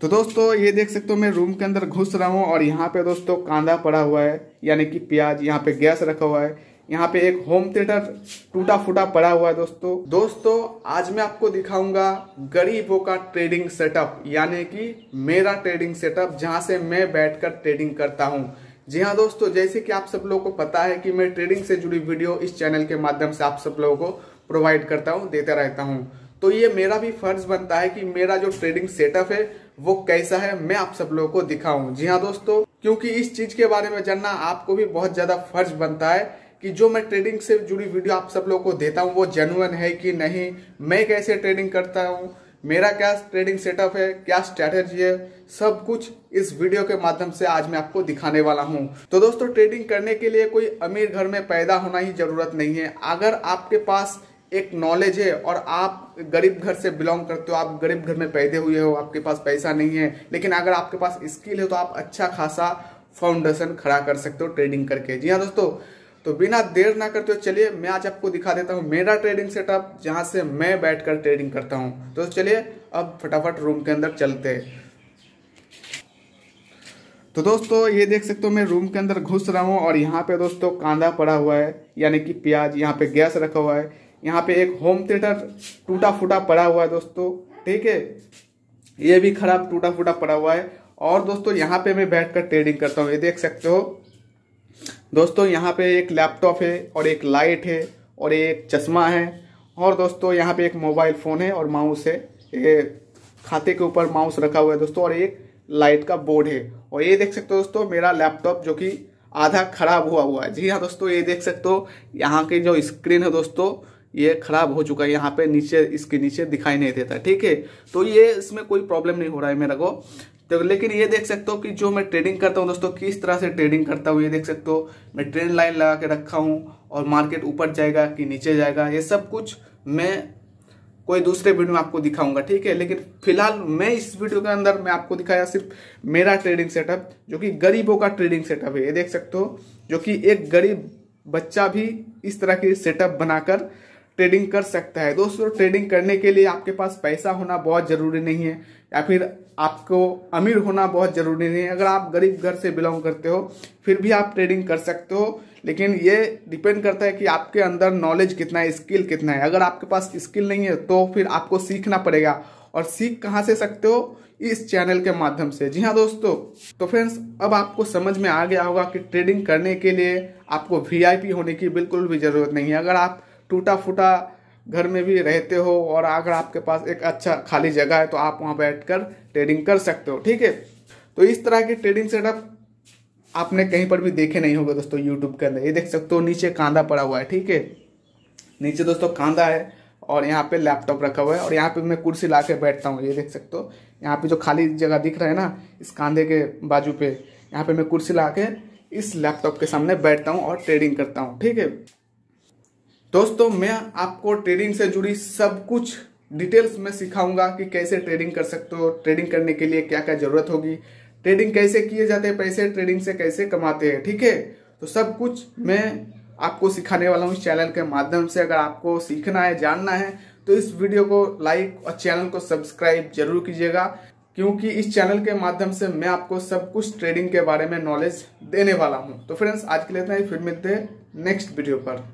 तो दोस्तों ये देख सकते हो मैं रूम के अंदर घुस रहा हूँ और यहाँ पे दोस्तों कांदा पड़ा हुआ है यानी कि प्याज यहाँ पे गैस रखा हुआ है यहाँ पे एक होम थिएटर टूटा फूटा पड़ा हुआ है दोस्तों दोस्तों आज मैं आपको दिखाऊंगा गरीबों का ट्रेडिंग सेटअप यानी कि मेरा ट्रेडिंग सेटअप जहाँ से मैं बैठकर ट्रेडिंग करता हूँ जी हाँ दोस्तों जैसे कि आप सब लोगों को पता है कि मैं ट्रेडिंग से जुड़ी वीडियो इस चैनल के माध्यम से आप सब लोगों को प्रोवाइड करता हूँ देता रहता हूँ तो ये मेरा भी फर्ज बनता है कि मेरा जो ट्रेडिंग सेटअप है वो कैसा है मैं आप सब लोगों को दिखाऊं जी हाँ दोस्तों क्योंकि इस चीज के बारे में जानना आपको भी बहुत ज्यादा फर्ज बनता है कि जो मैं ट्रेडिंग से जुड़ी वीडियो आप सब लोगों को देता हूँ वो जेनुअन है कि नहीं मैं कैसे ट्रेडिंग करता हूँ मेरा क्या ट्रेडिंग सेटअप है क्या स्ट्रेटेजी है सब कुछ इस वीडियो के माध्यम से आज मैं आपको दिखाने वाला हूं तो दोस्तों ट्रेडिंग करने के लिए कोई अमीर घर में पैदा होना ही जरूरत नहीं है अगर आपके पास एक नॉलेज है और आप गरीब घर से बिलोंग करते हो आप गरीब घर में पैदे हुए हो आपके पास पैसा नहीं है लेकिन अगर आपके पास स्किल है तो आप अच्छा खासा फाउंडेशन खड़ा कर सकते हो ट्रेडिंग करके जी हाँ दोस्तों तो बिना देर ना करते हो चलिए मैं आज आपको दिखा देता हूँ मेरा ट्रेडिंग सेटअप जहाँ से मैं बैठ ट्रेडिंग करता हूँ तो चलिए अब फटाफट रूम के अंदर चलते तो दोस्तों ये देख सकते हो मैं रूम के अंदर घुस रहा हूँ और यहाँ पे दोस्तों कांदा पड़ा हुआ है यानी कि प्याज यहाँ पे गैस रखा हुआ है यहाँ पे एक होम थिएटर टूटा फूटा पड़ा हुआ है दोस्तों ठीक है ये भी खराब टूटा फूटा पड़ा हुआ है और दोस्तों यहाँ पे मैं बैठकर ट्रेडिंग करता हूँ ये देख सकते हो दोस्तों यहाँ पे एक लैपटॉप है और एक लाइट है और एक चश्मा है और दोस्तों यहाँ पे एक मोबाइल फ़ोन है और माउस है ये खाते के ऊपर माउस रखा हुआ है दोस्तों और एक लाइट का बोर्ड है और ये देख सकते हो दोस्तों मेरा लैपटॉप जो कि आधा खराब हुआ हुआ है जी हाँ दोस्तों ये देख सकते हो यहाँ की जो स्क्रीन है दोस्तों ये खराब हो चुका है यहाँ पे नीचे इसके नीचे दिखाई नहीं देता ठीक है तो ये इसमें कोई प्रॉब्लम नहीं हो रहा है मेरे को तो लेकिन ये देख सकते हो कि जो मैं ट्रेडिंग करता हूँ दोस्तों किस तरह से ट्रेडिंग करता हूँ ये देख सकते हो मैं ट्रेन लाइन लगा के रखा हूँ और मार्केट ऊपर जाएगा कि नीचे जाएगा ये सब कुछ मैं कोई दूसरे वीडियो में आपको दिखाऊंगा ठीक है लेकिन फिलहाल मैं इस वीडियो के अंदर मैं आपको दिखाया सिर्फ मेरा ट्रेडिंग सेटअप जो कि गरीबों का ट्रेडिंग सेटअप है ये देख सकते हो जो कि एक गरीब बच्चा भी इस तरह की सेटअप बनाकर ट्रेडिंग कर सकता है दोस्तों ट्रेडिंग करने के लिए आपके पास पैसा होना बहुत ज़रूरी नहीं है या फिर आपको अमीर होना बहुत ज़रूरी नहीं है अगर आप गरीब घर से बिलोंग करते हो फिर भी आप ट्रेडिंग कर सकते हो लेकिन ये डिपेंड करता है कि आपके अंदर नॉलेज कितना है स्किल कितना है अगर आपके पास स्किल नहीं है तो फिर आपको सीखना पड़ेगा और सीख कहाँ से सकते हो इस चैनल के माध्यम से जी हाँ दोस्तों तो फ्रेंड्स अब आपको समझ में आ गया होगा कि ट्रेडिंग करने के लिए आपको वीआईपी होने की बिल्कुल भी ज़रूरत नहीं है अगर आप टूटा फूटा घर में भी रहते हो और अगर आपके पास एक अच्छा खाली जगह है तो आप वहाँ बैठ कर ट्रेडिंग कर सकते हो ठीक है तो इस तरह की ट्रेडिंग सेटअप आपने कहीं पर भी देखे नहीं होगा दोस्तों यूट्यूब के अंदर ये देख सकते हो नीचे कांदा पड़ा हुआ है ठीक है नीचे दोस्तों कांधा है और यहाँ पे लैपटॉप रखा हुआ है और यहाँ पे मैं कुर्सी ला के बैठता हूँ ये देख सकते हो यहाँ पे जो खाली जगह दिख रहा है ना इस कांधे के बाजू पे यहाँ पे मैं कुर्सी ला के इस लैपटॉप के सामने बैठता हूँ और ट्रेडिंग करता हूँ ठीक है दोस्तों मैं आपको ट्रेडिंग से जुड़ी सब कुछ डिटेल्स में सिखाऊंगा कि कैसे ट्रेडिंग कर सकते हो ट्रेडिंग करने के लिए क्या क्या जरूरत होगी ट्रेडिंग कैसे किए जाते हैं पैसे ट्रेडिंग से कैसे कमाते हैं ठीक है तो सब कुछ मैं आपको सिखाने वाला हूँ इस चैनल के माध्यम से अगर आपको सीखना है जानना है तो इस वीडियो को लाइक और चैनल को सब्सक्राइब जरूर कीजिएगा क्योंकि इस चैनल के माध्यम से मैं आपको सब कुछ ट्रेडिंग के बारे में नॉलेज देने वाला हूँ तो फ्रेंड्स आज के लिए इतना ही फिर मिलते हैं नेक्स्ट वीडियो पर